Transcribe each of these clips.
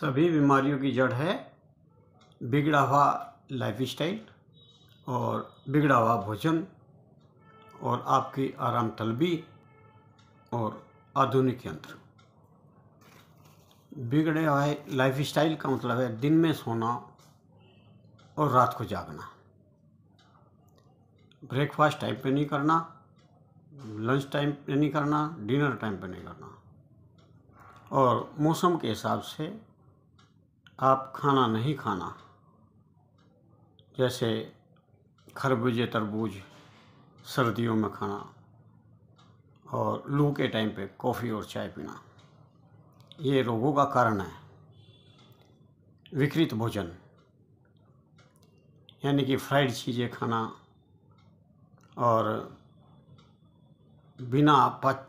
सभी बीमारियों की जड़ है बिगड़ा हुआ लाइफ स्टाइल और बिगड़ा हुआ भोजन और आपकी आराम तलबी और आधुनिक यंत्र बिगड़े हुए लाइफ स्टाइल का मतलब है दिन में सोना और रात को जागना ब्रेकफास्ट टाइम पे नहीं करना लंच टाइम पे नहीं करना डिनर टाइम पे नहीं करना और मौसम के हिसाब से आप खाना नहीं खाना जैसे खरबूजे तरबूज सर्दियों में खाना और लू के टाइम पे कॉफ़ी और चाय पीना ये रोगों का कारण है विकृत भोजन यानी कि फ्राइड चीज़ें खाना और बिना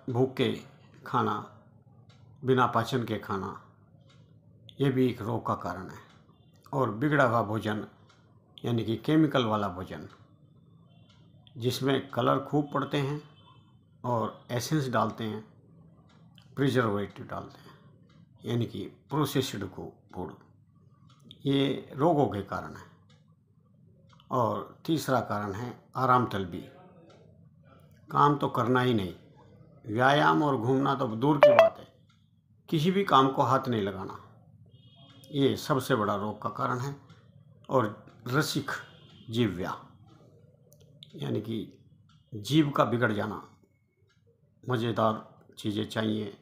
भूख के खाना बिना पाचन के खाना ये भी एक रोग का कारण है और बिगड़ा हुआ भोजन यानी कि केमिकल वाला भोजन जिसमें कलर खूब पड़ते हैं और एसेंस डालते हैं प्रिजर्वेटिव डालते हैं यानी कि प्रोसेस्ड को फूड ये रोगों के कारण है और तीसरा कारण है आराम तलबी काम तो करना ही नहीं व्यायाम और घूमना तो दूर की बात है किसी भी काम को हाथ नहीं लगाना ये सबसे बड़ा रोग का कारण है और रसिक जीव्या यानी कि जीव का बिगड़ जाना मज़ेदार चीज़ें चाहिए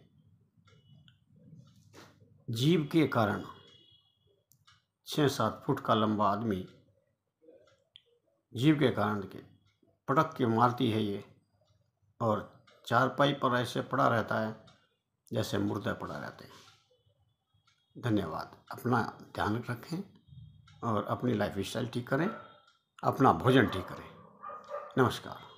जीव के कारण छः सात फुट का लंबा आदमी जीव के कारण के पटक के मारती है ये और चारपाई पर ऐसे पड़ा रहता है जैसे मुर्दा पड़ा रहते हैं धन्यवाद अपना ध्यान रखें और अपनी लाइफ स्टाइल ठीक करें अपना भोजन ठीक करें नमस्कार